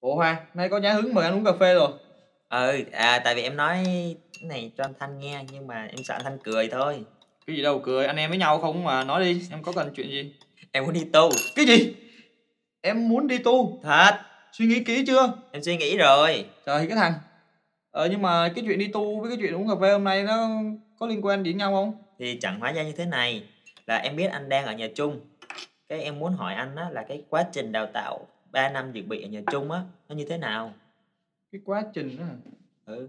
Ủa Hoa, nay có nhá hứng mời anh uống cà phê rồi ừ à, tại vì em nói cái này cho anh thanh nghe nhưng mà em sợ anh thanh cười thôi Cái gì đâu cười, anh em với nhau không mà nói đi, em có cần chuyện gì? em muốn đi tu Cái gì? Em muốn đi tu, thật suy nghĩ kỹ chưa? em suy nghĩ rồi Trời cái thằng Ờ nhưng mà cái chuyện đi tu với cái chuyện uống cà phê hôm nay nó có liên quan đến nhau không? thì chẳng hóa ra như thế này là em biết anh đang ở nhà chung cái em muốn hỏi anh á, là cái quá trình đào tạo 3 năm dự bị ở nhà chung á nó như thế nào cái quá trình đó ừ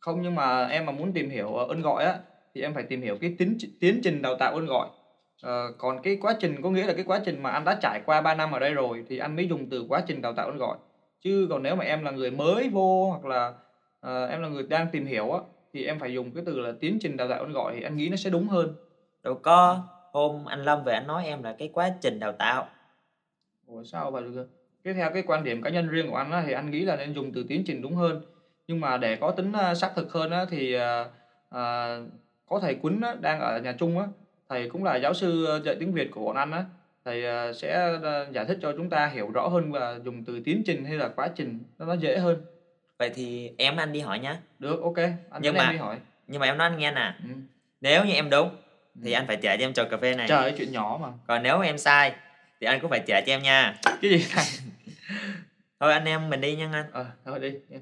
không nhưng mà em mà muốn tìm hiểu ờ, ơn gọi á thì em phải tìm hiểu cái tiến tiến trình đào tạo ơn gọi à, còn cái quá trình có nghĩa là cái quá trình mà anh đã trải qua 3 năm ở đây rồi thì anh mới dùng từ quá trình đào tạo ơn gọi chứ còn nếu mà em là người mới vô hoặc là à, em là người đang tìm hiểu á thì em phải dùng cái từ là tiến trình đào tạo ơn gọi thì anh nghĩ nó sẽ đúng hơn đâu có hôm anh Lâm về anh nói em là cái quá trình đào tạo Ủa sao bà được cái theo cái quan điểm cá nhân riêng của anh á, thì anh nghĩ là nên dùng từ tiến trình đúng hơn nhưng mà để có tính ờ, xác thực hơn á, thì uh, uh, có thầy Quýnh á, đang ở nhà Trung á thầy cũng là giáo sư dạy tiếng Việt của bọn anh á thầy uh, sẽ giải thích cho chúng ta hiểu rõ hơn và dùng từ tiến trình hay là quá trình nó, dễ hơn vậy thì em anh đi hỏi nhá được ok anh nhưng mà em đi hỏi nhưng mà em nói anh nghe nè ừ. nếu như em đúng ừ. thì anh phải trả cho em chầu cà phê này trời chuyện nhỏ mà còn nếu em sai thì anh cũng phải trả cho em nha cái gì này thôi anh em mình đi nha anh ờ thôi đi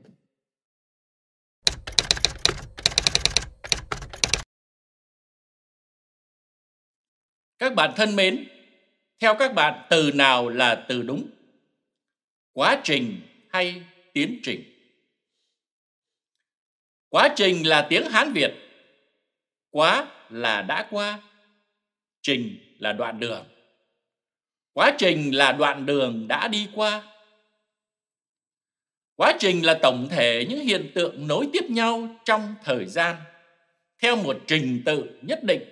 các bạn thân mến theo các bạn từ nào là từ đúng quá trình hay tiến trình quá trình là tiếng hán việt quá là đã qua trình là đoạn đường quá trình là đoạn đường đã đi qua Quá trình là tổng thể những hiện tượng nối tiếp nhau trong thời gian theo một trình tự nhất định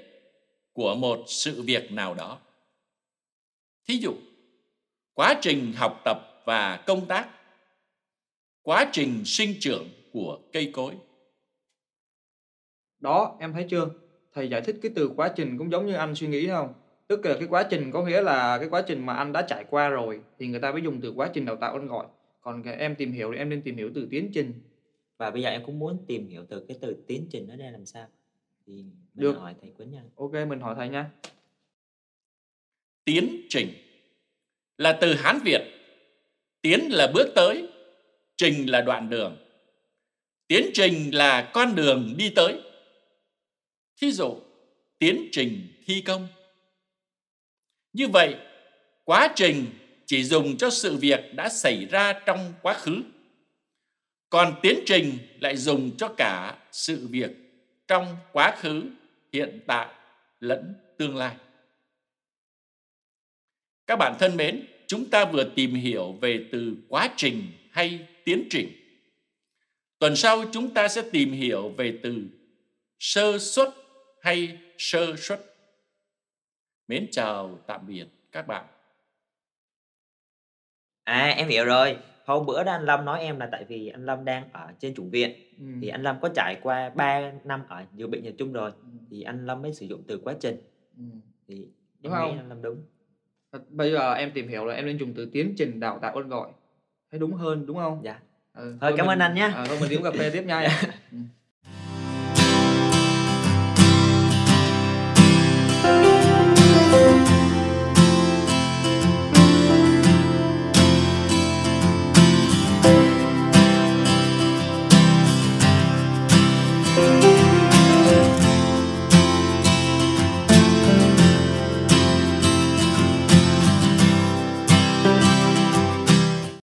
của một sự việc nào đó. Thí dụ, quá trình học tập và công tác, quá trình sinh trưởng của cây cối. Đó, em thấy chưa? Thầy giải thích cái từ quá trình cũng giống như anh suy nghĩ không? Tức là cái quá trình có nghĩa là cái quá trình mà anh đã trải qua rồi thì người ta mới dùng từ quá trình đào tạo anh gọi còn cái em tìm hiểu thì em nên tìm hiểu từ tiến trình và bây giờ em cũng muốn tìm hiểu từ cái từ tiến trình nó ra làm sao thì mình được hỏi thầy Quấn nha ok mình hỏi thầy nha tiến trình là từ Hán Việt tiến là bước tới trình là đoạn đường tiến trình là con đường đi tới thí dụ tiến trình thi công như vậy quá trình chỉ dùng cho sự việc đã xảy ra trong quá khứ còn tiến trình lại dùng cho cả sự việc trong quá khứ hiện tại lẫn tương lai các bạn thân mến chúng ta vừa tìm hiểu về từ quá trình hay tiến trình tuần sau chúng ta sẽ tìm hiểu về từ sơ xuất hay sơ xuất mến chào tạm biệt các bạn À, em hiểu rồi. Hôm bữa đó anh Lâm nói em là tại vì anh Lâm đang ở trên chủng viện. Ừ. Thì anh Lâm có trải qua 3 năm ở nhiều bệnh nhân chung rồi. Ừ. Thì anh Lâm mới sử dụng từ quá trình. Ừ. Thì đúng nghĩ không? anh Lâm đúng. Bây giờ em tìm hiểu là em nên dùng từ tiến trình đào tạo ôn gọi. Thấy đúng hơn đúng không? Dạ. Ừ, thôi, thôi cảm ơn anh nhé. À, ờ, thôi mình đi uống cà phê tiếp nha.